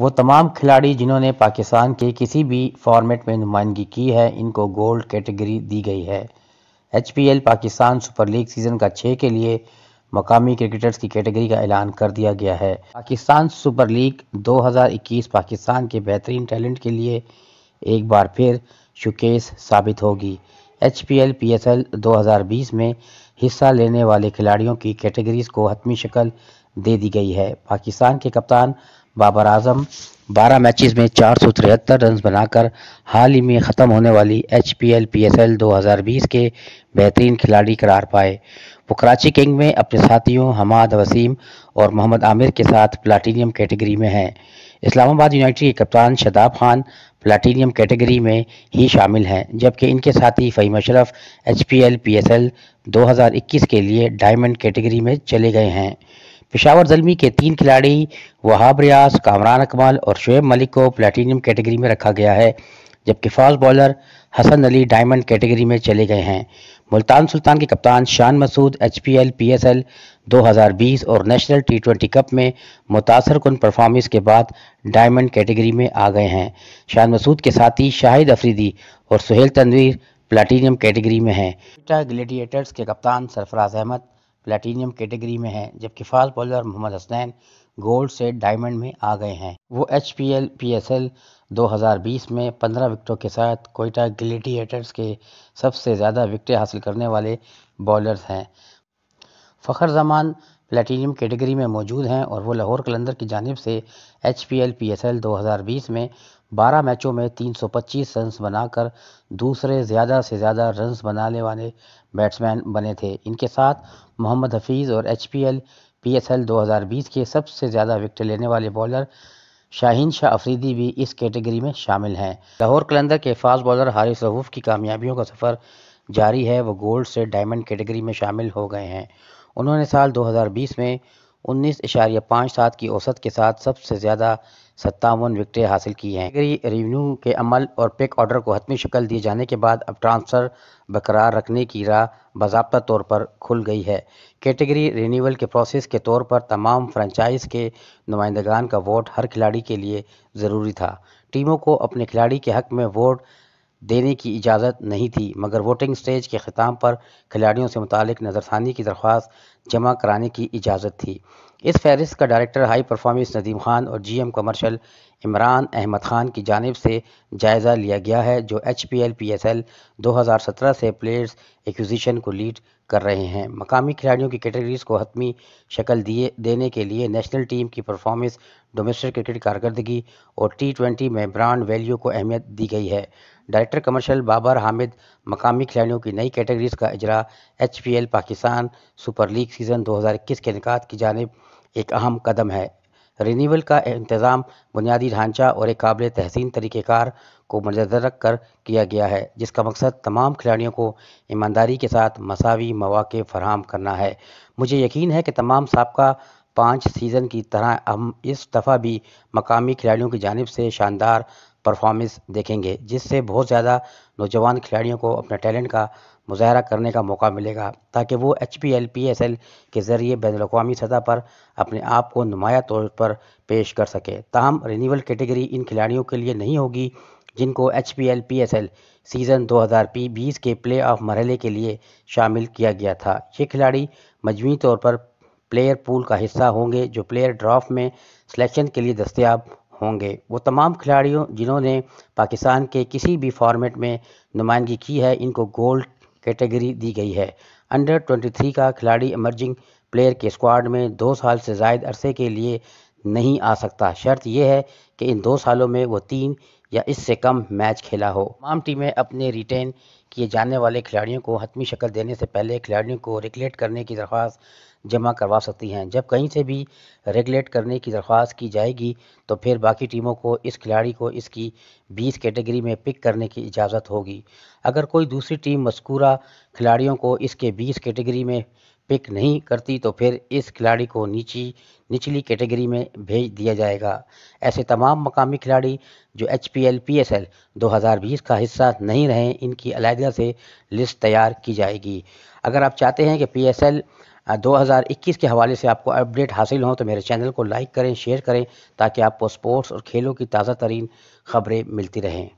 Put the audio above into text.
वो तमाम खिलाड़ी जिन्होंने पाकिस्तान के किसी भी फॉर्मेट में नुमाइंदगी की है इनको गोल्ड कैटेगरी दी गई है H Pakistan super league season का छः के लिए मकामी क्रिकेटर्स की कैटेगरी का ऐलान कर दिया गया है पाकिस्तान सुपर लीग 2021 पाकिस्तान के बेहतरीन टैलेंट के लिए एक बार फिर शुकेस साबित होगी H B L P S L दो हज़ार बीस में हिस्सा लेने वाले खिलाड़ियों की कैटेगरीज को हतमी शक्ल दे दी गई है पाकिस्तान के कप्तान बाबर आजम बारह मैचेस में चार सौ तिहत्तर रन बनाकर हाल ही में ख़त्म होने वाली H B L P S L दो हज़ार बीस के बेहतरीन खिलाड़ी करार पाए वो कराची किंग में अपने साथियों हमाद वसीम और मोहम्मद आमिर के साथ प्लाटीनियम कैटेगरी में हैं इस्लामाबाद यूनाइटेड के कप्तान शदाब खान प्लाटीनियम कैटेगरी में ही शामिल हैं जबकि इनके साथी Faheem Ashraf H B L P S L दो हज़ार इक्कीस के लिए डायमंड कैटेगरी में चले गए हैं पिशावर जलमी के तीन खिलाड़ी वहाब रियाज कामरान अकमल और शुएब मलिक को प्लेटिनियम कैटेगरी में रखा गया है जबकि fast bowler Hasan Ali diamond category में चले गए हैं मुल्तान सुल्तान के कप्तान Shan Masood H B L P S L दो हज़ार बीस और नेशनल टी ट्वेंटी कप में मुतासर कन परफॉर्मेंस के बाद डायमंड कैटेगरी में आ गए हैं शान मसूद के साथी शाहिद अफरीदी और सुहेल तनवीर प्लाटीनियम कैटेगरी में हैं ग्लेडिएटर्स के कप्तान सरफराज अहमद प्लेटिनियम कैटेगरी में हैं जबकि फास्ट बॉलर और मोहम्मद हसनैन गोल्ड से डायमंड में आ गए हैं वो H B L P S L दो हज़ार बीस में पंद्रह विकटों के साथ कोयटा ग्लेडिएटर्स के सबसे ज़्यादा विकटें हासिल करने वाले बॉलर्स हैं फ़खर जमान प्लेटिनियम कैटेगरी में मौजूद हैं और वो लाहौर कलंदर की जानब से H B L P S L दो हज़ार बीस में 12 मैचों में 325 रन्स बनाकर दूसरे ज़्यादा से ज़्यादा रन्स बनाने वाले बैट्समैन बने थे इनके साथ मोहम्मद हफीज़ और H B L P S L दो हज़ार बीस के सबसे ज़्यादा विकेट लेने वाले बॉलर शाहीन शाह अफरीदी भी इस कैटेगरी में शामिल हैं लाहौर कलंदर के फास्ट बॉलर हारिस रऊफ़ की कामयाबियों का सफ़र जारी है वो गोल्ड से डायमंड कैटेगरी में शामिल हो गए हैं उन्होंने साल 2020 में उन्नीस इशारिया पाँच सात की औसत के साथ सबसे ज़्यादा सत्तावन विकटें हासिल की हैं रिवेन्यू के अमल और पिक ऑर्डर को हतमी शक्ल दिए जाने के बाद अब ट्रांसफ़र बरकरार रखने की राह बाबा तौर पर खुल गई है कैटेगरी रिन्यूअल के प्रोसेस के तौर पर तमाम फ्रेंचाइज के नुमाइंदगान का वोट हर खिलाड़ी के लिए ज़रूरी था टीमों को अपने खिलाड़ी के हक में वोट देने की इजाज़त नहीं थी मगर वोटिंग स्टेज के ख़िताम पर खिलाड़ियों से मुतल नज़रसानी की दरख्वास्त जमा कराने की इजाज़त थी इस फहरिस्त का director high performance Nadeem Khan और जीएम कमर्शल इमरान अहमद खान की जानब से जायज़ा लिया गया है जो H B L P S L दो हज़ार सत्रह से प्लेयर्स एक्विजिशन को लीड कर रहे हैं मकामी खिलाड़ियों की कैटेगरीज को हतमी शक्ल दिए देने के लिए नेशनल टीम की परफॉर्मेंस डोमेस्टिक क्रिकेट कारकर्दगी और टी ट्वेंटी में ब्रांड वैल्यू को अहमियत दी गई है डायरेक्टर कमर्शल बाबर हामिद मकामी खिलाड़ियों की नई कैटेगरीज का अजरा H B L Pakistan super league league season 2021 के इनका की जानब एक अहम कदम है रिनीवल का इंतज़ाम बुनियादी ढांचा और एक काबिल तहसीन तरीक़ेकार को मजर रख कर किया गया है जिसका मकसद तमाम खिलाड़ियों को ईमानदारी के साथ मसावी मौाक़ फरहम करना है मुझे यकीन है कि तमाम सबका पाँच सीज़न की तरह हम इस दफ़ा भी मकामी खिलाड़ियों की जानब से शानदार परफॉर्मेंस देखेंगे जिससे बहुत ज़्यादा नौजवान खिलाड़ियों को अपने टैलेंट का मुजाहरा करने का मौका मिलेगा ताकि वो H B L P S L के ज़रिए बैन अवी सतह पर अपने आप को नुमाया तौर पर पेश कर सके तहम रिनीवल कैटेगरी इन खिलाड़ियों के लिए नहीं होगी जिनको H B L P S L season दो हज़ार पी बीस के प्ले ऑफ मरहले के लिए शामिल किया गया था ये खिलाड़ी मजमू तौर पर प्लेयर पूल का हिस्सा होंगे जो प्लेयर ड्राफ्ट में सिलेक्शन के लिए दस्तियाब होंगे वो तमाम खिलाड़ियों जिन्होंने पाकिस्तान के किसी भी फॉर्मेट में नुमाइंदगी की है इनको गोल्ड कैटेगरी दी गई है अंडर 23 का खिलाड़ी इमर्जिंग प्लेयर के स्क्वाड में दो साल से जायद अरसे के लिए नहीं आ सकता शर्त यह है कि इन दो सालों में वो तीन या इससे कम मैच खेला हो तमाम टीमें अपने रिटेन किए जाने वाले खिलाड़ियों को हतमी शक्ल देने से पहले खिलाड़ियों को रेगुलेट करने की दरख्वास्त जमा करवा सकती हैं जब कहीं से भी रेगुलेट करने की दरख्वास्त की जाएगी तो फिर बाकी टीमों को इस खिलाड़ी को इसकी बीस कैटेगरी में पिक करने की इजाज़त होगी अगर कोई दूसरी टीम मस्कूरा खिलाड़ियों को इसके बीस कैटेगरी में पिक नहीं करती तो फिर इस खिलाड़ी को नीची निचली कैटेगरी में भेज दिया जाएगा ऐसे तमाम मकामी खिलाड़ी जो H B L P S L दो हज़ार बीस का हिस्सा नहीं रहें इनकी अलहदा से लिस्ट तैयार की जाएगी अगर आप चाहते हैं कि पी एस एल दो हज़ार इक्कीस के हवाले से आपको अपडेट हासिल हो तो मेरे चैनल को लाइक करें शेयर करें ताकि आपको स्पोर्ट्स और खेलों की ताज़ा तरीन खबरें मिलती रहें